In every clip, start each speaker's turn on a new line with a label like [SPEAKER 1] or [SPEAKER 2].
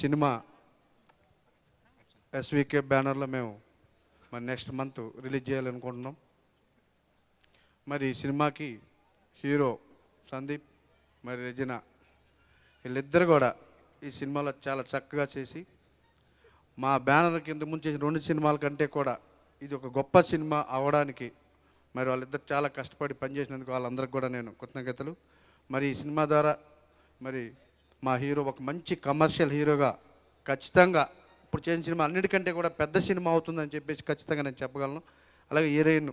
[SPEAKER 1] cinema SVK బ్యానర్లో మేము మరి నెక్స్ట్ మంత్ రిలీజ్ చేయాలనుకుంటున్నాం మరి ఈ సినిమాకి హీరో సందీప్ మరి రజన వీళ్ళిద్దరు కూడా ఈ సినిమాలో చాలా చక్కగా చేసి మా బ్యానర్ కింద ముందు రెండు సినిమాల కంటే కూడా ఇది ఒక గొప్ప సినిమా అవడానికి మరి వాళ్ళిద్దరు చాలా కష్టపడి పనిచేసినందుకు వాళ్ళందరికి కూడా నేను కృతజ్ఞతలు మరి ఈ సినిమా ద్వారా మరి మా హీరో ఒక మంచి కమర్షియల్ హీరోగా ఖచ్చితంగా ఇప్పుడు చేసిన సినిమా అన్నిటికంటే కూడా పెద్ద సినిమా అవుతుందని చెప్పేసి ఖచ్చితంగా నేను చెప్పగలను అలాగే హీరోయిన్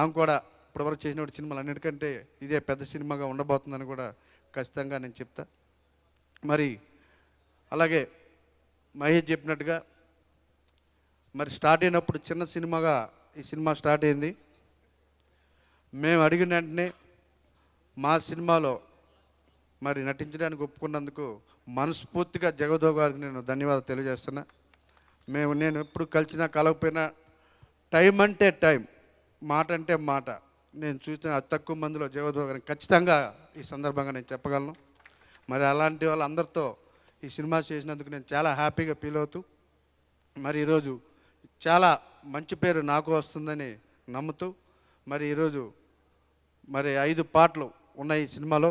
[SPEAKER 1] ఆమె కూడా ఇప్పటివరకు చేసిన సినిమాలు అన్నిటికంటే ఇదే పెద్ద సినిమాగా ఉండబోతుందని కూడా ఖచ్చితంగా నేను చెప్తా మరి అలాగే మహేష్ చెప్పినట్టుగా మరి స్టార్ట్ అయినప్పుడు చిన్న సినిమాగా ఈ సినిమా స్టార్ట్ అయింది మేము అడిగిన వెంటనే మా సినిమాలో మరి నటించడానికి ఒప్పుకున్నందుకు మనస్ఫూర్తిగా జగదో గారికి నేను ధన్యవాదాలు తెలియజేస్తున్నా మేము నేను ఎప్పుడు కలిసినా కలకపోయినా టైం అంటే టైం మాట అంటే మాట నేను చూసిన అతి తక్కువ మందిలో జగదో గారిని ఖచ్చితంగా ఈ సందర్భంగా నేను చెప్పగలను మరి అలాంటి వాళ్ళందరితో ఈ సినిమా చేసినందుకు నేను చాలా హ్యాపీగా ఫీల్ అవుతూ మరి ఈరోజు చాలా మంచి పేరు నాకు వస్తుందని నమ్ముతూ మరి ఈరోజు మరి ఐదు పాటలు ఉన్నాయి ఈ సినిమాలో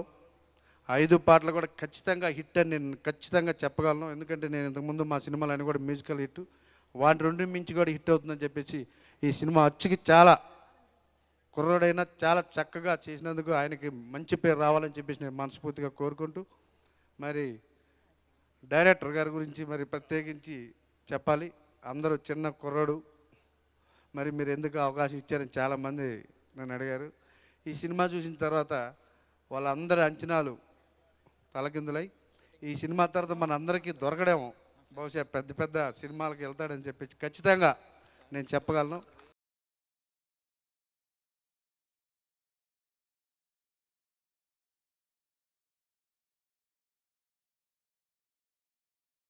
[SPEAKER 1] ఐదు పాటలు కూడా ఖచ్చితంగా హిట్ అని నేను ఖచ్చితంగా చెప్పగలను ఎందుకంటే నేను ఇంతకుముందు మా అని కూడా మ్యూజికల్ హిట్ వాటి రెండు మించి కూడా హిట్ అవుతుందని చెప్పేసి ఈ సినిమా అచ్చుకి చాలా కుర్రడైన చాలా చక్కగా చేసినందుకు ఆయనకి మంచి పేరు రావాలని చెప్పేసి నేను మనస్ఫూర్తిగా కోరుకుంటూ మరి డైరెక్టర్ గారి గురించి మరి ప్రత్యేకించి చెప్పాలి అందరూ చిన్న కుర్రడు మరి మీరు ఎందుకు అవకాశం ఇచ్చారని చాలామంది నన్ను అడిగారు ఈ సినిమా చూసిన తర్వాత వాళ్ళందరి అంచనాలు తలకిందులై ఈ సినిమా తర్వాత మన అందరికీ దొరకడేమో బహుశా పెద్ద పెద్ద సినిమాలకు వెళ్తాడని చెప్పి ఖచ్చితంగా నేను చెప్పగలను